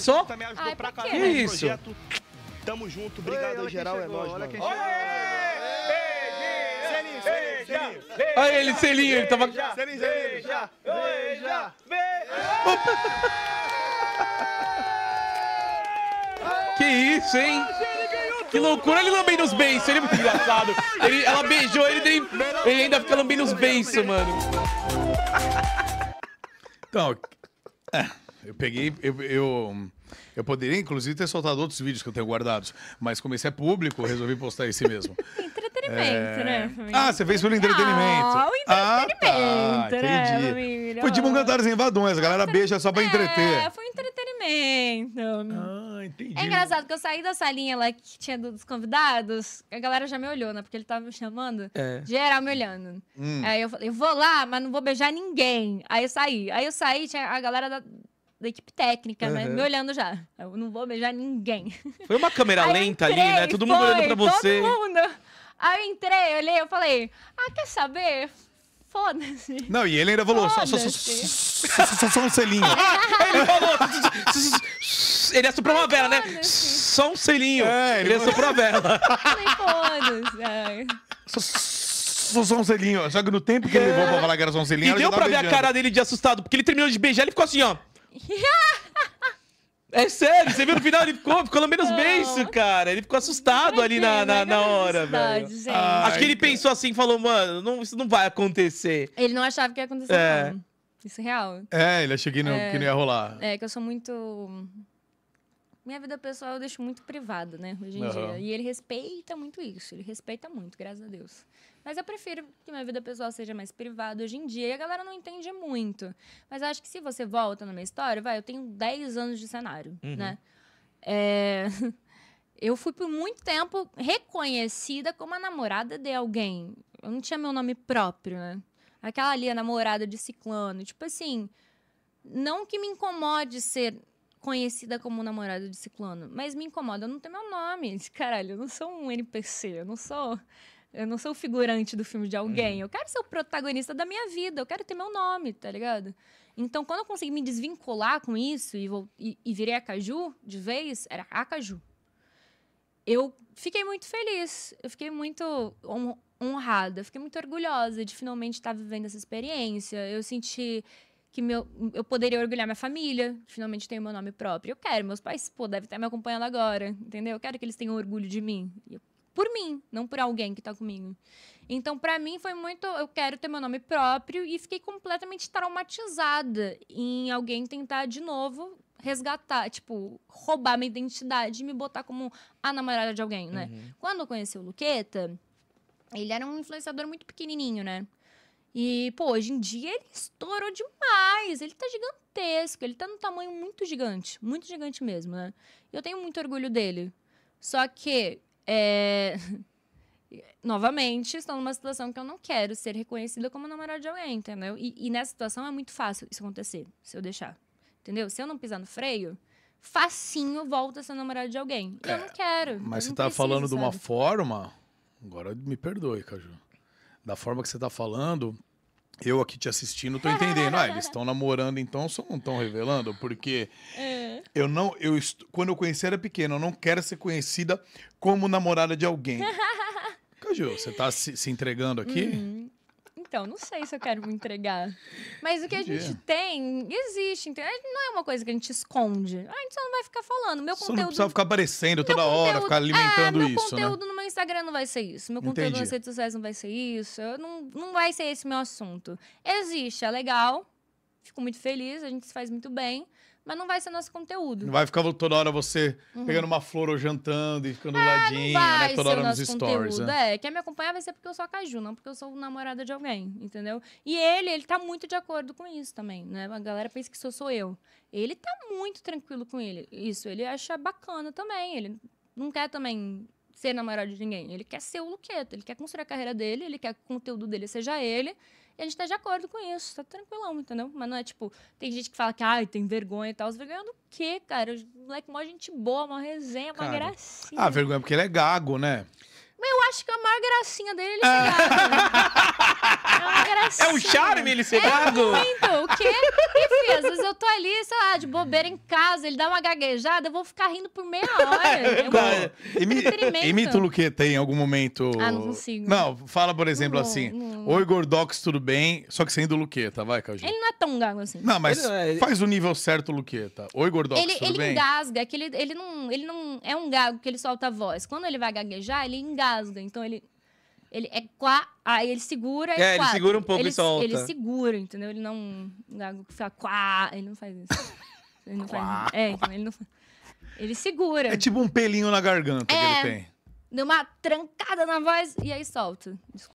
só? Me ajudou Ai, pra caramba que isso? Projeto. Tamo junto, obrigado Ei, geral, é nóis, olha mano. Olha ele, selinho, ele tava... Beija, beija, beija, Que isso, hein? Que loucura, ele lambendo nos beiços, ele é muito engraçado. Ele, ela beijou ele, ele, ele ainda fica lambendo nos beiços, né? mano. Então, é. Eu peguei, eu, eu, eu, poderia inclusive ter soltado outros vídeos que eu tenho guardados, mas como esse é público, resolvi postar esse mesmo. entretenimento, é... né? Ah, você fez pelo ah, entretenimento. Ah, o entretenimento, ah, tá, né, entendi. Foi de um assim, vadões, a galera beija só pra é, entreter. É, foi entretenimento. Ah, entendi. É engraçado que eu saí da salinha lá que tinha dos convidados, a galera já me olhou, né? Porque ele tava me chamando, é. geral me olhando. Hum. Aí eu falei, eu vou lá, mas não vou beijar ninguém. Aí eu saí. Aí eu saí, tinha a galera da da equipe técnica, uhum. né? Me olhando já. Eu não vou beijar ninguém. Foi uma câmera aí lenta entrei, ali, né? Todo foi, mundo olhando pra você. Todo mundo. Aí eu entrei, olhei, eu falei, ah, quer saber? Foda-se. Não, e ele ainda falou, só, só, só, só, só um selinho. ele falou, ele é super uma vela, né? Só um selinho. É, ele, ele super a vela. Falei, foda-se é. só Sonselinho. Só que no tempo que ele levou pra falar que era selinho E deu pra ver a cara dele de assustado, porque ele terminou de beijar, ele ficou assim, ó. É sério, você viu no final? Ele ficou, ficou menos isso, cara. Ele ficou assustado ali na, na, na hora, velho. Gente. Acho que ele então. pensou assim, falou, mano, não, isso não vai acontecer. Ele não achava que ia acontecer. É. Não. Isso é real. É, ele achou que não, é, que não ia rolar. É, que eu sou muito minha vida pessoal eu deixo muito privada, né? Hoje em uhum. dia. E ele respeita muito isso. Ele respeita muito, graças a Deus. Mas eu prefiro que minha vida pessoal seja mais privada hoje em dia. E a galera não entende muito. Mas eu acho que se você volta na minha história, vai, eu tenho 10 anos de cenário, uhum. né? É... eu fui por muito tempo reconhecida como a namorada de alguém. Eu não tinha meu nome próprio, né? Aquela ali, a namorada de ciclano. Tipo assim, não que me incomode ser conhecida como namorada de ciclano. Mas me incomoda não ter meu nome. Caralho, eu não sou um NPC, eu não sou. Eu não sou figurante do filme de alguém. Uhum. Eu quero ser o protagonista da minha vida. Eu quero ter meu nome, tá ligado? Então, quando eu consegui me desvincular com isso e, vou, e, e virei a Caju de vez, era a Caju. Eu fiquei muito feliz. Eu fiquei muito honrada. Eu fiquei muito orgulhosa de finalmente estar vivendo essa experiência. Eu senti que meu, eu poderia orgulhar minha família, finalmente tenho meu nome próprio. Eu quero, meus pais, pô, devem estar me acompanhando agora, entendeu? Eu quero que eles tenham orgulho de mim. por mim, não por alguém que está comigo. Então, para mim, foi muito. Eu quero ter meu nome próprio e fiquei completamente traumatizada em alguém tentar de novo resgatar, tipo, roubar minha identidade e me botar como a namorada de alguém, né? Uhum. Quando eu conheci o Luqueta, ele era um influenciador muito pequenininho, né? E, pô, hoje em dia ele estourou demais. Ele tá gigantesco. Ele tá num tamanho muito gigante. Muito gigante mesmo, né? Eu tenho muito orgulho dele. Só que, é... novamente, estou numa situação que eu não quero ser reconhecida como namorada de alguém, entendeu? E, e nessa situação é muito fácil isso acontecer, se eu deixar. Entendeu? Se eu não pisar no freio, facinho volta a ser namorada de alguém. É, eu não quero. Mas você tá preciso, falando sabe? de uma forma. Agora me perdoe, Caju da forma que você está falando, eu aqui te assistindo tô entendendo. Ah, eles estão namorando, então só não estão revelando, porque é. eu não, eu quando eu conheci era pequeno, eu não quero ser conhecida como namorada de alguém. Caju, você tá se, se entregando aqui? Uhum. Então, não sei se eu quero me entregar. Mas o que Entendi. a gente tem, existe, então Não é uma coisa que a gente esconde. A gente só não vai ficar falando. Meu só conteúdo. não precisa ficar aparecendo toda conteúdo, hora, ficar alimentando é, meu isso. Né? Conteúdo né? Instagram não vai ser isso, meu conteúdo Entendi. nas redes sociais não vai ser isso, não, não vai ser esse meu assunto. Existe, é legal, fico muito feliz, a gente se faz muito bem, mas não vai ser nosso conteúdo. Não vai ficar toda hora você uhum. pegando uma flor ou jantando e ficando é, ladinho, né? Toda hora nos stories. Né? Conteúdo, né? É, quem me acompanhar vai ser porque eu sou a Caju, não porque eu sou namorada de alguém, entendeu? E ele, ele tá muito de acordo com isso também, né? A galera pensa que sou, sou eu. Ele tá muito tranquilo com ele. Isso, ele acha bacana também. Ele não quer também ser namorado de ninguém. Ele quer ser o Luqueta, ele quer construir a carreira dele, ele quer que o conteúdo dele seja ele. E a gente tá de acordo com isso, tá tranquilão, entendeu? Mas não é tipo, tem gente que fala que, ai, tem vergonha e tal. Os vergonha do quê, cara? O moleque mó gente boa, uma resenha, uma gracinha. Ah, vergonha porque ele é gago, né? Mas eu acho que é a maior gracinha dele é ele ser gado. é uma gracinha. É um charme ele cegado? É muito, o quê? Enfim, às vezes eu tô ali, sei lá, de bobeira em casa, ele dá uma gaguejada, eu vou ficar rindo por meia hora. É é eu tá. imita o Luqueta em algum momento. Ah, não consigo. Não, fala, por exemplo, não, assim. Não. Oi, Gordox, tudo bem? Só que sem do Luqueta, vai, Caldinho. Ele não é tão gago assim. Não, mas ele... faz o nível certo, Luqueta. Oi, Gordox, ele, tudo ele bem? Ele engasga, que ele, ele, não, ele não... É um gago que ele solta a voz. Quando ele vai gaguejar, ele engasga. Então ele. Ele é quá. Aí ele segura e. É, ele segura um pouco ele, e solta. Ele segura, entendeu? Ele não. Engasga que fica quá. Ele não faz isso. Ele não quá, faz. É, então ele não Ele segura. É tipo um pelinho na garganta é, que ele é. tem. Deu uma trancada na voz e aí solta. Desculpa.